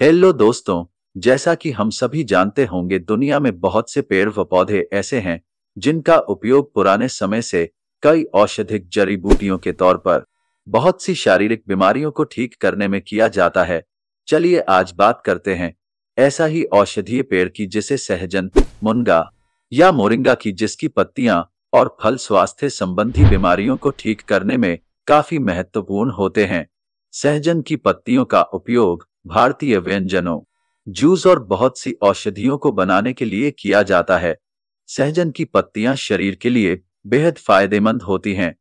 hello दोस्तों जैसा कि हम सभी जानते होंगे दुनिया में बहुत से पेड़ व पौधे ऐसे हैं जिनका उपयोग पुराने समय से कई औषधिक जड़ी बूटियों के तौर पर बहुत सी शारीरिक बीमारियों को ठीक करने में किया जाता है चलिए आज बात करते हैं ऐसा ही औषधीय पेड़ की जिसे सहजन मुनगा या मोरिंगा की जिसकी पत्तियां और फल स्वास्थ्य संबंधी बीमारियों को ठीक करने में काफी महत्वपूर्ण होते हैं सहजन की पत्तियों का उपयोग भारतीय व्यंजनों जूस और बहुत सी औषधियों को बनाने के लिए किया जाता है सहजन की पत्तियां शरीर के लिए बेहद फायदेमंद होती हैं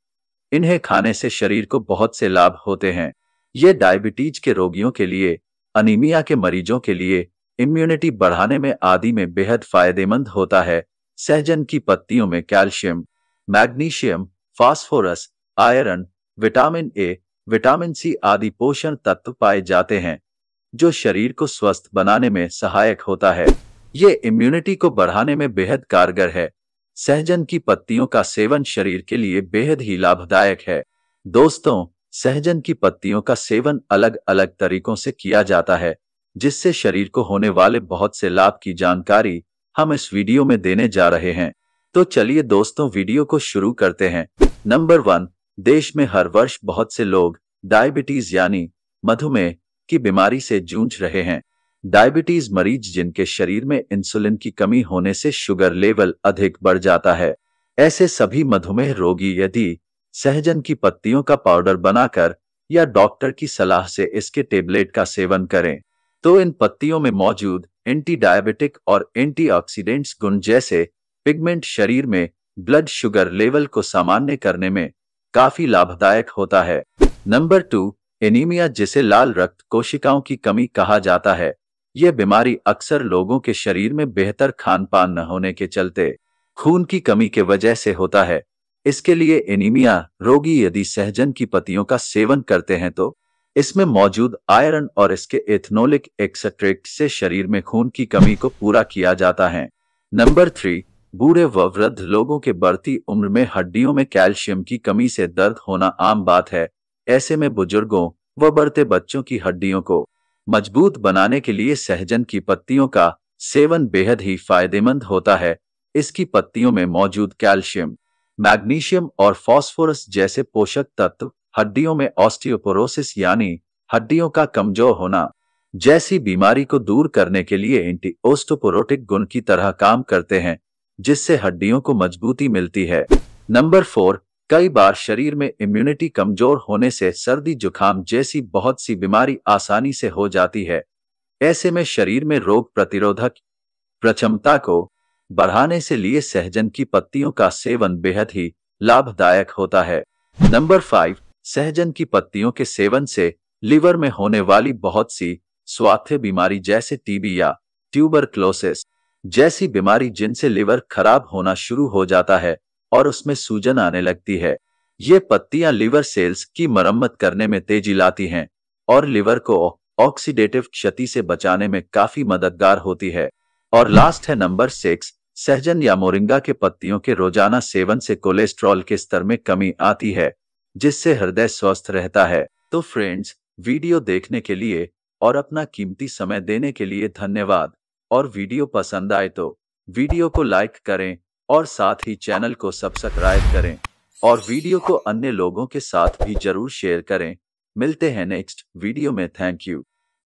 इन्हें खाने से शरीर को बहुत से लाभ होते हैं ये डायबिटीज के रोगियों के लिए अनिमिया के मरीजों के लिए इम्यूनिटी बढ़ाने में आदि में बेहद फायदेमंद होता है सहजन की पत्तियों में calcium magnesium phosphorus iron vitamin A vitamin C आदि पोषण तत्व पाए जाते हैं जो शरीर को स्वस्थ बनाने में सहायक होता है ये इम्यूनिटी को बढ़ाने में बेहद कारगर है सहजन की पत्तियों का सेवन शरीर के लिए बेहद ही लाभदायक है दोस्तों सहजन की पत्तियों का सेवन अलग अलग तरीकों से किया जाता है जिससे शरीर को होने वाले बहुत से लाभ की जानकारी हम इस वीडियो में देने जा रहे हैं तो चलिए दोस्तों वीडियो को शुरू करते हैं नंबर वन देश में हर वर्ष बहुत से लोग डायबिटीज यानी मधुमेह की बीमारी से जूझ रहे हैं डायबिटीज मरीज जिनके शरीर में इंसुलिन की कमी होने से शुगर लेवल अधिक बढ़ जाता है ऐसे सभी मधुमेह रोगी यदि सहजन की पत्तियों का पाउडर बनाकर या डॉक्टर की सलाह से इसके टेबलेट का सेवन करें तो इन पत्तियों में मौजूद एंटी डायबिटिक और एंटीऑक्सीडेंट्स गुण जैसे पिगमेंट शरीर में ब्लड शुगर लेवल को सामान्य करने में काफी लाभदायक होता है नंबर टू एनीमिया जिसे लाल रक्त कोशिकाओं की कमी कहा जाता है यह बीमारी अक्सर लोगों के शरीर में बेहतर खान पान न होने के चलते खून की कमी के वजह से होता है इसके लिए एनीमिया रोगी यदि सहजन की पतियों का सेवन करते हैं तो इसमें मौजूद आयरन और इसके एथनोलिक एक्सट्रेक्ट से शरीर में खून की कमी को पूरा किया जाता है नंबर थ्री बूढ़े व वृद्ध लोगों के बढ़ती उम्र में हड्डियों में कैल्शियम की कमी से दर्द होना आम बात है ऐसे में बुजुर्गों व बढ़ते बच्चों की हड्डियों को मजबूत बनाने के लिए सहजन की पत्तियों का सेवन बेहद ही फायदेमंद होता है इसकी पत्तियों में मौजूद कैल्शियम मैग्नीशियम और फास्फोरस जैसे पोषक तत्व हड्डियों में ऑस्टियोपोरोसिस यानी हड्डियों का कमजोर होना जैसी बीमारी को दूर करने के लिए एंटीओस्टोपोरोटिक गुण की तरह काम करते हैं जिससे हड्डियों को मजबूती मिलती है नंबर फोर कई बार शरीर में इम्यूनिटी कमजोर होने से सर्दी जुखाम जैसी बहुत सी बीमारी आसानी से हो जाती है ऐसे में शरीर में रोग प्रतिरोधक प्रक्षमता को बढ़ाने से लिए सहजन की पत्तियों का सेवन बेहद ही लाभदायक होता है नंबर फाइव सहजन की पत्तियों के सेवन से लिवर में होने वाली बहुत सी स्वास्थ्य बीमारी जैसे टीबी या क्लोसिस जैसी बीमारी जिनसे लिवर खराब होना शुरू हो जाता है और उसमें सूजन आने लगती है ये पत्तियां लिवर सेल्स की मरम्मत करने में तेजी लाती हैं और लिवर को ऑक्सीडेटिव क्षति से बचाने में काफी मददगार होती है और लास्ट है नंबर सिक्स सहजन या मोरिंगा के पत्तियों के रोजाना सेवन से कोलेस्ट्रॉल के स्तर में कमी आती है जिससे हृदय स्वस्थ रहता है तो फ्रेंड्स वीडियो देखने के लिए और अपना कीमती समय देने के लिए धन्यवाद और वीडियो पसंद आए तो वीडियो को लाइक करें और साथ ही चैनल को सब्सक्राइब करें और वीडियो को अन्य लोगों के साथ भी जरूर शेयर करें मिलते हैं नेक्स्ट वीडियो में थैंक यू